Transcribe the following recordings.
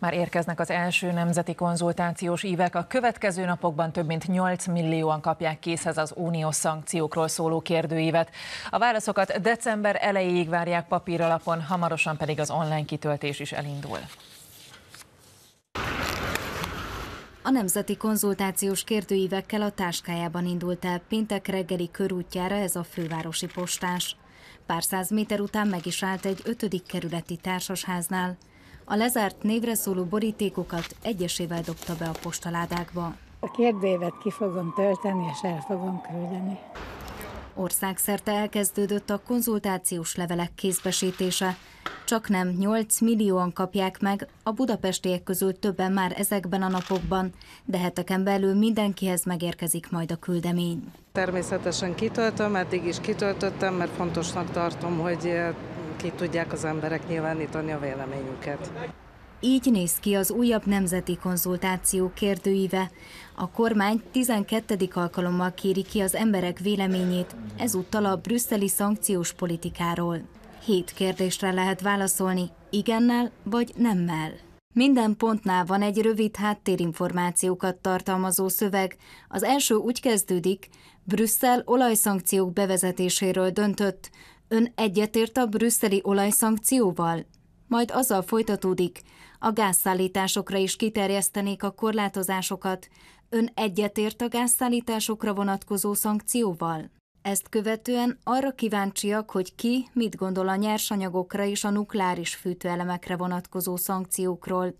Már érkeznek az első nemzeti konzultációs ívek. A következő napokban több mint 8 millióan kapják készhez az uniós szankciókról szóló kérdőívet. A válaszokat december elejéig várják papír alapon, hamarosan pedig az online kitöltés is elindul. A nemzeti konzultációs kérdőívekkel a táskájában indult el péntek reggeli körútjára ez a fővárosi postás. Pár száz méter után meg is állt egy ötödik kerületi társasháznál a lezárt névre szóló borítékokat egyesével dobta be a postaládákba. A kérdévet ki fogom tölteni, és el fogom küldeni. Országszerte elkezdődött a konzultációs levelek kézbesítése. Csak nem 8 millióan kapják meg, a budapestiek közül többen már ezekben a napokban, de heteken belül mindenkihez megérkezik majd a küldemény. Természetesen kitöltöm, eddig is kitöltöttem, mert fontosnak tartom, hogy ki tudják az emberek nyilvánítani a véleményüket. Így néz ki az újabb nemzeti konzultáció kérdőíve. A kormány 12. alkalommal kéri ki az emberek véleményét, ezúttal a brüsszeli szankciós politikáról. Hét kérdésre lehet válaszolni, igennel vagy nemmel. Minden pontnál van egy rövid háttérinformációkat tartalmazó szöveg. Az első úgy kezdődik, Brüsszel olajszankciók bevezetéséről döntött, Ön egyetért a brüsszeli olajszankcióval? Majd azzal folytatódik, a gázszállításokra is kiterjesztenék a korlátozásokat. Ön egyetért a gázszállításokra vonatkozó szankcióval? Ezt követően arra kíváncsiak, hogy ki mit gondol a nyersanyagokra és a nukleáris fűtőelemekre vonatkozó szankciókról.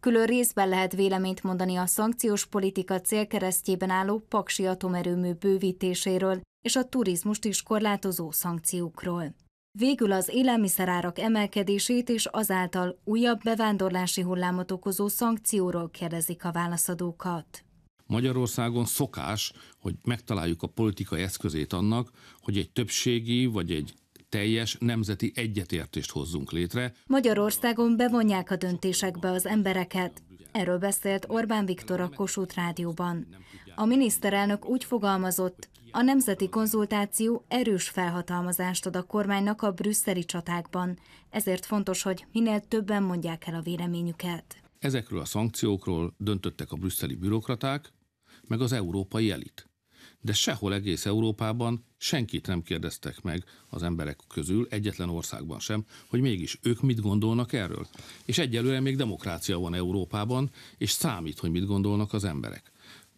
Külön részben lehet véleményt mondani a szankciós politika célkeresztjében álló Paksi atomerőmű bővítéséről, és a turizmust is korlátozó szankciókról. Végül az élelmiszerárak emelkedését és azáltal újabb bevándorlási hullámot okozó szankcióról kérdezik a válaszadókat. Magyarországon szokás, hogy megtaláljuk a politikai eszközét annak, hogy egy többségi vagy egy teljes nemzeti egyetértést hozzunk létre. Magyarországon bevonják a döntésekbe az embereket. Erről beszélt Orbán Viktor a Kossuth Rádióban. A miniszterelnök úgy fogalmazott, a nemzeti konzultáció erős felhatalmazást ad a kormánynak a brüsszeli csatákban, ezért fontos, hogy minél többen mondják el a véleményüket. Ezekről a szankciókról döntöttek a brüsszeli bürokraták, meg az európai elit. De sehol egész Európában senkit nem kérdeztek meg az emberek közül, egyetlen országban sem, hogy mégis ők mit gondolnak erről. És egyelőre még demokrácia van Európában, és számít, hogy mit gondolnak az emberek.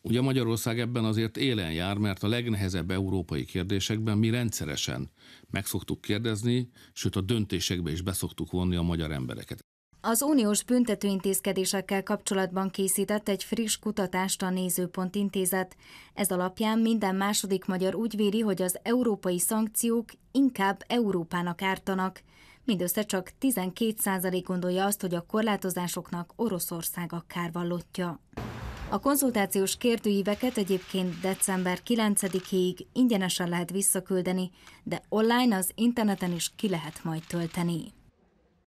Ugye Magyarország ebben azért élen jár, mert a legnehezebb európai kérdésekben mi rendszeresen meg szoktuk kérdezni, sőt a döntésekbe is beszoktuk vonni a magyar embereket. Az uniós büntetőintézkedésekkel kapcsolatban készített egy friss kutatást a Nézőpont Intézet. Ez alapján minden második magyar úgy véri, hogy az európai szankciók inkább Európának ártanak. Mindössze csak 12% gondolja azt, hogy a korlátozásoknak Oroszország a kárvallottja. A konzultációs kérdőíveket egyébként december 9-ig ingyenesen lehet visszaküldeni, de online az interneten is ki lehet majd tölteni.